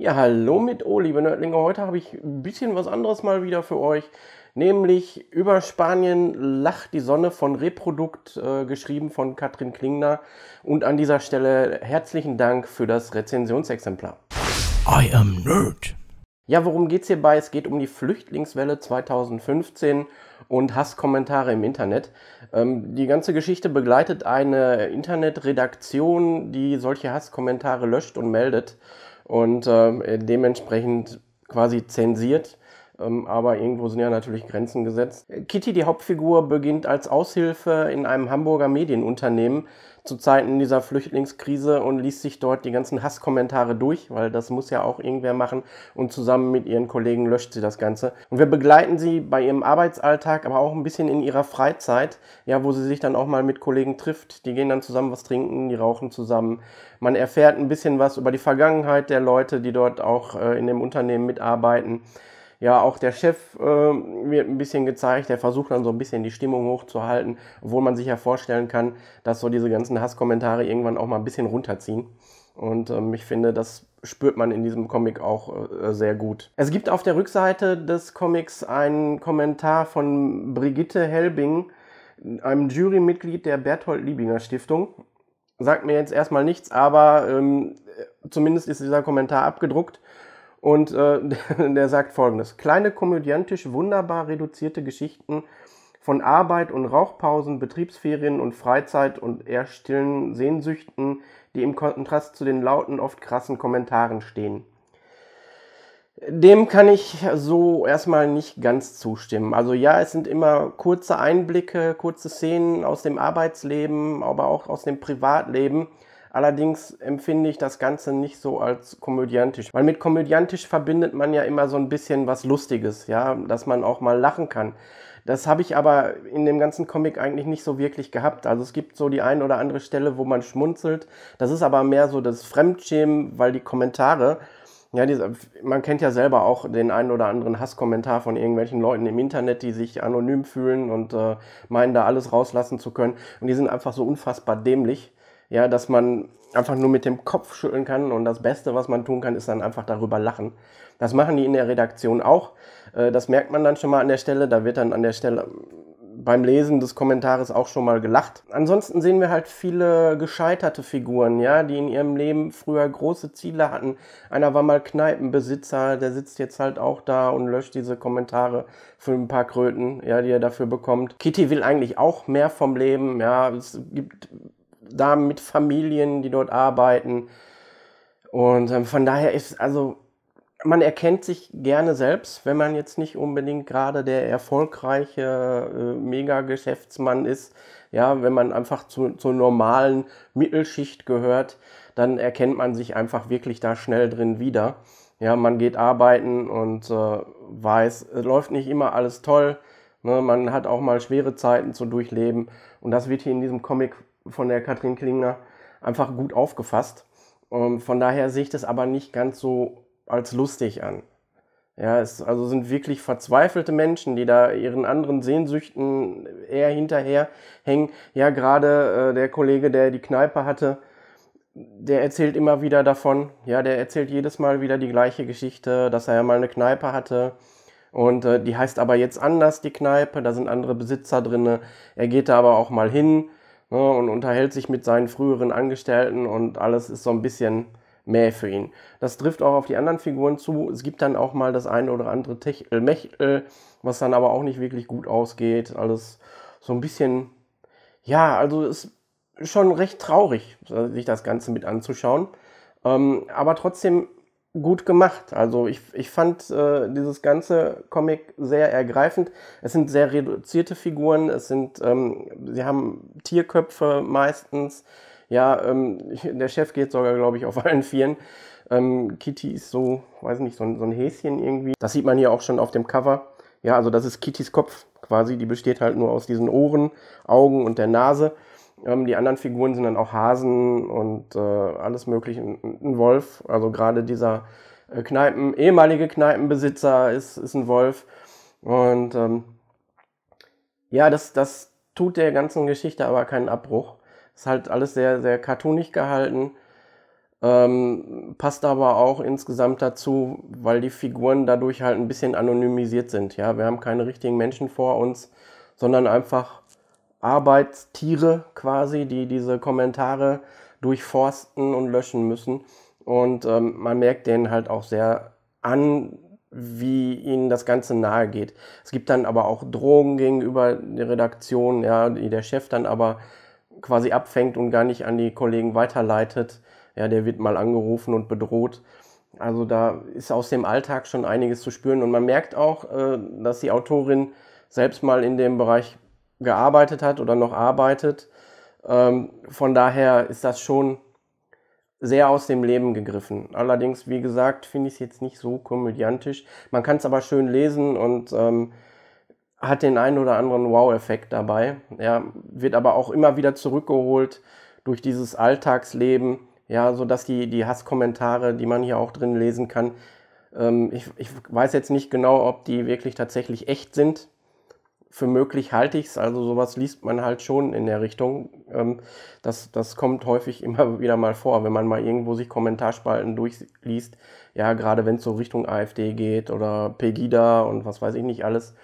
Ja, hallo mit O, liebe Nördlinge. Heute habe ich ein bisschen was anderes mal wieder für euch. Nämlich über Spanien lacht die Sonne von Reprodukt, äh, geschrieben von Katrin Klingner. Und an dieser Stelle herzlichen Dank für das Rezensionsexemplar. I am Nerd. Ja, worum geht es hierbei? Es geht um die Flüchtlingswelle 2015 und Hasskommentare im Internet. Ähm, die ganze Geschichte begleitet eine Internetredaktion, die solche Hasskommentare löscht und meldet und ähm, äh, dementsprechend quasi zensiert. Ähm, aber irgendwo sind ja natürlich Grenzen gesetzt. Kitty, die Hauptfigur, beginnt als Aushilfe in einem Hamburger Medienunternehmen zu Zeiten dieser Flüchtlingskrise und liest sich dort die ganzen Hasskommentare durch, weil das muss ja auch irgendwer machen und zusammen mit ihren Kollegen löscht sie das Ganze. Und wir begleiten sie bei ihrem Arbeitsalltag, aber auch ein bisschen in ihrer Freizeit, ja, wo sie sich dann auch mal mit Kollegen trifft. Die gehen dann zusammen was trinken, die rauchen zusammen. Man erfährt ein bisschen was über die Vergangenheit der Leute, die dort auch äh, in dem Unternehmen mitarbeiten ja, auch der Chef äh, wird ein bisschen gezeigt, der versucht dann so ein bisschen die Stimmung hochzuhalten, obwohl man sich ja vorstellen kann, dass so diese ganzen Hasskommentare irgendwann auch mal ein bisschen runterziehen. Und ähm, ich finde, das spürt man in diesem Comic auch äh, sehr gut. Es gibt auf der Rückseite des Comics einen Kommentar von Brigitte Helbing, einem Jurymitglied der Berthold Liebinger Stiftung. Sagt mir jetzt erstmal nichts, aber ähm, zumindest ist dieser Kommentar abgedruckt und äh, der sagt folgendes: Kleine komödiantisch wunderbar reduzierte Geschichten von Arbeit und Rauchpausen, Betriebsferien und Freizeit und eher stillen Sehnsüchten, die im Kontrast zu den lauten, oft krassen Kommentaren stehen. Dem kann ich so erstmal nicht ganz zustimmen. Also ja, es sind immer kurze Einblicke, kurze Szenen aus dem Arbeitsleben, aber auch aus dem Privatleben. Allerdings empfinde ich das Ganze nicht so als komödiantisch, weil mit komödiantisch verbindet man ja immer so ein bisschen was Lustiges, ja, dass man auch mal lachen kann. Das habe ich aber in dem ganzen Comic eigentlich nicht so wirklich gehabt. Also es gibt so die ein oder andere Stelle, wo man schmunzelt. Das ist aber mehr so das Fremdschämen, weil die Kommentare, ja, diese, man kennt ja selber auch den einen oder anderen Hasskommentar von irgendwelchen Leuten im Internet, die sich anonym fühlen und äh, meinen, da alles rauslassen zu können. Und die sind einfach so unfassbar dämlich ja, dass man einfach nur mit dem Kopf schütteln kann und das Beste, was man tun kann, ist dann einfach darüber lachen. Das machen die in der Redaktion auch. Äh, das merkt man dann schon mal an der Stelle. Da wird dann an der Stelle ähm, beim Lesen des Kommentares auch schon mal gelacht. Ansonsten sehen wir halt viele gescheiterte Figuren, ja, die in ihrem Leben früher große Ziele hatten. Einer war mal Kneipenbesitzer, der sitzt jetzt halt auch da und löscht diese Kommentare für ein paar Kröten, ja, die er dafür bekommt. Kitty will eigentlich auch mehr vom Leben, ja, es gibt da mit Familien, die dort arbeiten. Und ähm, von daher ist also, man erkennt sich gerne selbst, wenn man jetzt nicht unbedingt gerade der erfolgreiche äh, Mega-Geschäftsmann ist. Ja, wenn man einfach zu, zur normalen Mittelschicht gehört, dann erkennt man sich einfach wirklich da schnell drin wieder. Ja, man geht arbeiten und äh, weiß, es läuft nicht immer alles toll. Ne, man hat auch mal schwere Zeiten zu durchleben. Und das wird hier in diesem Comic von der Katrin Klingner einfach gut aufgefasst. Ähm, von daher sehe ich das aber nicht ganz so als lustig an. Ja, es also sind wirklich verzweifelte Menschen, die da ihren anderen Sehnsüchten eher hinterher hängen. Ja, gerade äh, der Kollege, der die Kneipe hatte, der erzählt immer wieder davon. Ja, der erzählt jedes Mal wieder die gleiche Geschichte, dass er ja mal eine Kneipe hatte. Und äh, die heißt aber jetzt anders, die Kneipe. Da sind andere Besitzer drin. Er geht da aber auch mal hin ne, und unterhält sich mit seinen früheren Angestellten und alles ist so ein bisschen mehr für ihn. Das trifft auch auf die anderen Figuren zu. Es gibt dann auch mal das eine oder andere Techel, Mechel, was dann aber auch nicht wirklich gut ausgeht. Alles so ein bisschen, ja, also ist schon recht traurig, sich das Ganze mit anzuschauen. Ähm, aber trotzdem gut gemacht. Also ich, ich fand äh, dieses ganze Comic sehr ergreifend. Es sind sehr reduzierte Figuren, es sind, ähm, sie haben Tierköpfe meistens. Ja, ähm, der Chef geht sogar, glaube ich, auf allen Vieren. Ähm, Kitty ist so, weiß nicht, so ein, so ein Häschen irgendwie. Das sieht man hier auch schon auf dem Cover. Ja, also das ist Kittys Kopf quasi. Die besteht halt nur aus diesen Ohren, Augen und der Nase. Ähm, die anderen Figuren sind dann auch Hasen und äh, alles Mögliche. Ein, Wolf, also gerade dieser äh, Kneipen, ehemalige Kneipenbesitzer ist, ist ein Wolf. Und ähm, ja, das, das tut der ganzen Geschichte aber keinen Abbruch. Ist halt alles sehr, sehr cartoonig gehalten. Ähm, passt aber auch insgesamt dazu, weil die Figuren dadurch halt ein bisschen anonymisiert sind. Ja, wir haben keine richtigen Menschen vor uns, sondern einfach Arbeitstiere quasi, die diese Kommentare durchforsten und löschen müssen. Und ähm, man merkt denen halt auch sehr an, wie ihnen das Ganze nahe geht. Es gibt dann aber auch Drogen gegenüber der Redaktion, ja, die der Chef dann aber quasi abfängt und gar nicht an die Kollegen weiterleitet. Ja, der wird mal angerufen und bedroht. Also da ist aus dem Alltag schon einiges zu spüren. Und man merkt auch, äh, dass die Autorin selbst mal in dem Bereich gearbeitet hat oder noch arbeitet. Ähm, von daher ist das schon sehr aus dem Leben gegriffen. Allerdings, wie gesagt, finde ich es jetzt nicht so komödiantisch. Man kann es aber schön lesen und ähm, hat den einen oder anderen Wow-Effekt dabei. Ja, wird aber auch immer wieder zurückgeholt durch dieses Alltagsleben. Ja, so die, die Hasskommentare, die man hier auch drin lesen kann, ähm, ich, ich weiß jetzt nicht genau, ob die wirklich tatsächlich echt sind für möglich halte ich es. Also sowas liest man halt schon in der Richtung. Ähm, das, das kommt häufig immer wieder mal vor, wenn man mal irgendwo sich Kommentarspalten durchliest. Ja, gerade wenn es so Richtung AfD geht oder Pegida und was weiß ich nicht alles.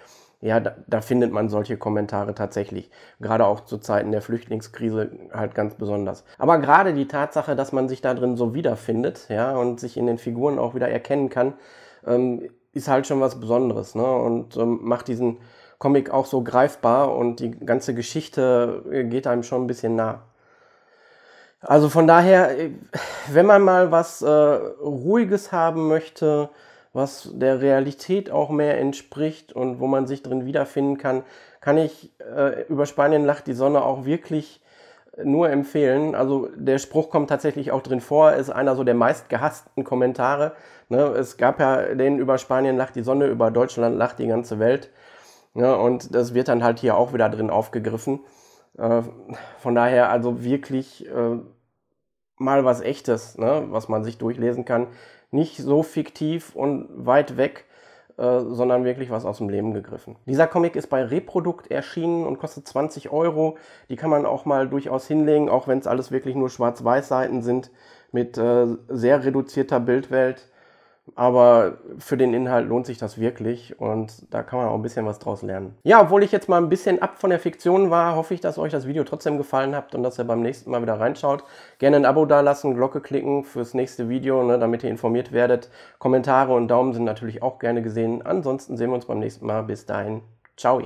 Ja, da, da findet man solche Kommentare tatsächlich. Gerade auch zu Zeiten der Flüchtlingskrise halt ganz besonders. Aber gerade die Tatsache, dass man sich da drin so wiederfindet, ja, und sich in den Figuren auch wieder erkennen kann, ähm, ist halt schon was Besonderes, ne? Und ähm, macht diesen Comic auch so greifbar und die ganze Geschichte äh, geht einem schon ein bisschen nah. Also von daher, äh, wenn man mal was äh, Ruhiges haben möchte, was der Realität auch mehr entspricht und wo man sich drin wiederfinden kann, kann ich äh, über Spanien lacht die Sonne auch wirklich äh, nur empfehlen. Also der Spruch kommt tatsächlich auch drin vor, ist einer so der meist gehassten Kommentare. Ne? Es gab ja den über Spanien lacht die Sonne, über Deutschland lacht die ganze Welt. Ne? Und das wird dann halt hier auch wieder drin aufgegriffen. Äh, von daher also wirklich äh, mal was Echtes, ne? was man sich durchlesen kann. Nicht so fiktiv und weit weg, äh, sondern wirklich was aus dem Leben gegriffen. Dieser Comic ist bei Reprodukt erschienen und kostet 20 Euro. Die kann man auch mal durchaus hinlegen, auch wenn es alles wirklich nur Schwarz-Weiß-Seiten sind mit äh, sehr reduzierter Bildwelt. Aber für den Inhalt lohnt sich das wirklich und da kann man auch ein bisschen was draus lernen. Ja, obwohl ich jetzt mal ein bisschen ab von der Fiktion war, hoffe ich, dass euch das Video trotzdem gefallen hat und dass ihr beim nächsten Mal wieder reinschaut. Gerne ein Abo dalassen, Glocke klicken fürs nächste Video, ne, damit ihr informiert werdet. Kommentare und Daumen sind natürlich auch gerne gesehen. Ansonsten sehen wir uns beim nächsten Mal. Bis dahin. Ciao.